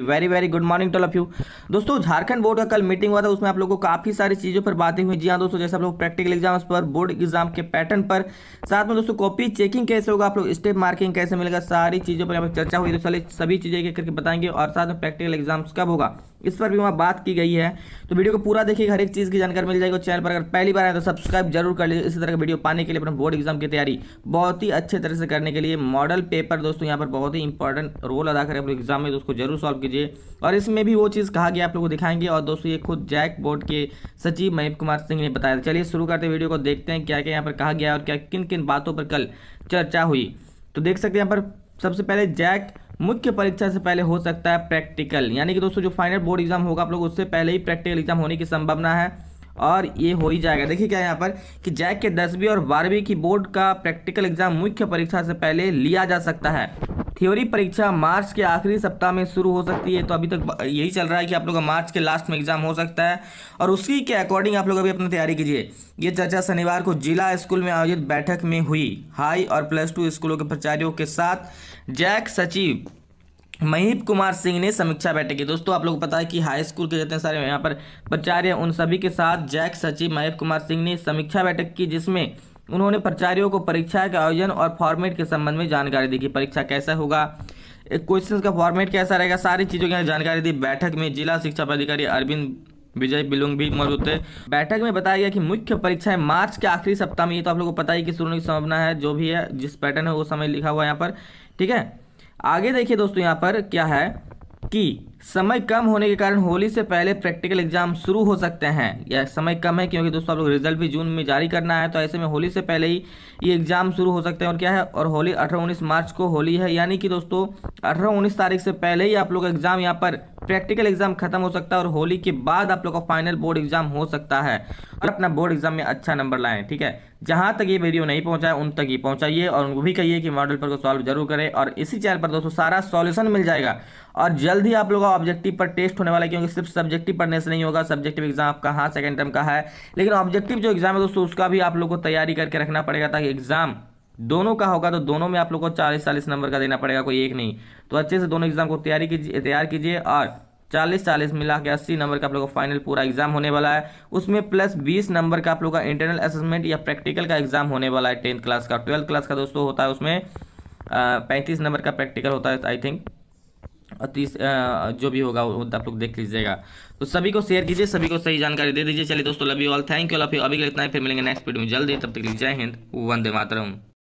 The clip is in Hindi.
very very good morning to of you दोस्तों झारखंड बोर्ड का कल मीटिंग हुआ था उसमें आप लोगों को काफ़ी सारी चीज़ों पर बातें हुई जी हाँ दोस्तों जैसे आप लोग प्रैक्टिकल एग्जाम पर बोर्ड एग्जाम के पैटर्न पर साथ में दोस्तों कॉपी चेकिंग कैसे होगा आप लोग स्टेप मार्किंग कैसे मिलेगा सारी चीज़ों पर यहाँ पर चर्चा हुई तो सभी चीज़ें करके बताएंगे और साथ में प्रैक्टिकल एग्जाम्स कब होगा इस पर भी वहाँ बात की गई है तो वीडियो को पूरा देखिए हर एक चीज़ की जानकारी मिल जाएगी और चैनल पर अगर पहली बार आए तो सब्सक्राइब जरूर कर लीजिए इसी तरह की वीडियो पाने के लिए अपने बोर्ड एग्जाम की तैयारी बहुत ही अच्छे तरह से करने के लिए मॉडल पेपर दोस्तों यहाँ पर बहुत ही इंपॉर्टेंट रोल अदा करें अपने एग्जाम में तो उसको जरूर सॉल्व कीजिए और इसमें भी वो चीज़ कहा गया आप लोग को दिखाएंगे और दोस्तों ये खुद जैक बोर्ड के सचिव मनीप कुमार सिंह ने बताया चलिए शुरू करते वीडियो को देखते हैं क्या क्या यहाँ पर कहा गया और क्या किन किन बातों पर कल चर्चा हुई तो देख सकते हैं यहाँ पर सबसे पहले जैक मुख्य परीक्षा से पहले हो सकता है प्रैक्टिकल यानी कि दोस्तों जो फाइनल बोर्ड एग्जाम होगा आप लोग उससे पहले ही प्रैक्टिकल एग्जाम होने की संभावना है और ये हो ही जाएगा देखिए क्या यहाँ पर कि जैक के दसवीं और बारहवीं की बोर्ड का प्रैक्टिकल एग्जाम मुख्य परीक्षा से पहले लिया जा सकता है थ्योरी परीक्षा मार्च के आखिरी सप्ताह में शुरू हो सकती है तो अभी तक यही चल रहा है कि आप लोग का मार्च के लास्ट में एग्जाम हो सकता है और उसी के अकॉर्डिंग आप लोग अभी अपनी तैयारी कीजिए ये चर्चा शनिवार को जिला स्कूल में आयोजित बैठक में हुई हाई और प्लस टू स्कूलों के प्राचार्यों के साथ जैक सचिव महीप कुमार सिंह ने समीक्षा बैठक की दोस्तों आप लोग को पता है कि हाई स्कूल के जितने सारे यहाँ पर प्राचार्य उन सभी के साथ जैक सचिव महीप कुमार सिंह ने समीक्षा बैठक की जिसमें उन्होंने प्राचार्यों को परीक्षा के आयोजन और फॉर्मेट के संबंध में जानकारी दी कि परीक्षा कैसा होगा एक क्वेश्चन का फॉर्मेट कैसा रहेगा सारी चीज़ों की जानकारी दी बैठक में जिला शिक्षा पदाधिकारी अरविंद विजय बिलुंग भी मौजूद थे बैठक में बताया गया कि मुख्य परीक्षाएं मार्च के आखिरी सप्ताह में ये तो आप लोगों को पता ही कि शुरू की संभावना है जो भी है जिस पैटर्न है वो समय लिखा हुआ है यहाँ पर ठीक है आगे देखिए दोस्तों यहाँ पर क्या है कि समय कम होने के कारण होली से पहले प्रैक्टिकल एग्जाम शुरू हो सकते हैं या समय कम है क्योंकि दोस्तों आप लोग रिजल्ट भी जून में जारी करना है तो ऐसे में होली से पहले ही ये एग्जाम शुरू हो सकते हैं और क्या है और होली अठारह उन्नीस मार्च को होली है यानी कि दोस्तों अठारह उन्नीस तारीख से पहले ही आप लोग एग्जाम यहाँ पर प्रैक्टिकल एग्जाम खत्म हो सकता है और होली के बाद आप लोग का फाइनल बोर्ड एग्जाम हो सकता है और अपना बोर्ड एग्जाम में अच्छा नंबर लाएं ठीक है जहां तक ये वीडियो नहीं पहुंचा है उन तक ही पहुंचाइए और उनको भी कहिए कि मॉडल पर को सॉल्व जरूर करें और इसी चैनल पर दोस्तों सारा सॉल्यूशन मिल जाएगा और जल्द ही आप लोगों का ऑब्जेक्टिव पर टेस्ट होने वाला है क्योंकि सिर्फ सब्जेक्टिव पढ़ने से नहीं होगा सब्जेक्टिव एग्जाम आपका हाँ सेकेंड टर्म का है लेकिन ऑब्जेक्टिव जो एग्जाम है दोस्तों उसका भी आप लोग को तैयारी करके रखना पड़ेगा ताकि एग्जाम दोनों का होगा तो दोनों में आप लोग को चालीस चालीस नंबर का देना पड़ेगा कोई एक नहीं तो अच्छे से दोनों एग्जाम को तैयारी कीजिए तैयार कीजिए और चालीस चालीस मिला के अस्सी नंबर का आप लोगों का फाइनल पूरा एग्जाम होने वाला है उसमें प्लस बीस नंबर का आप लोगों का इंटरनल असेसमेंट या प्रैक्टिकल का एग्जाम होने वाला है टेंथ क्लास का ट्वेल्थ क्लास का दोस्तों होता है उसमें पैंतीस नंबर का प्रैक्टिकल होता है आई थिंक और तीस जो भी होगा वो आप लोग देख लीजिएगा तो सभी को शेयर कीजिए सभी को सही जानकारी दे दीजिए चलिए दोस्तों love you all thank you अभी इतना ही फिर मिलेंगे नेक्स्ट वीडियो में जल्दी तब तक जय हिंद वंदे मातरम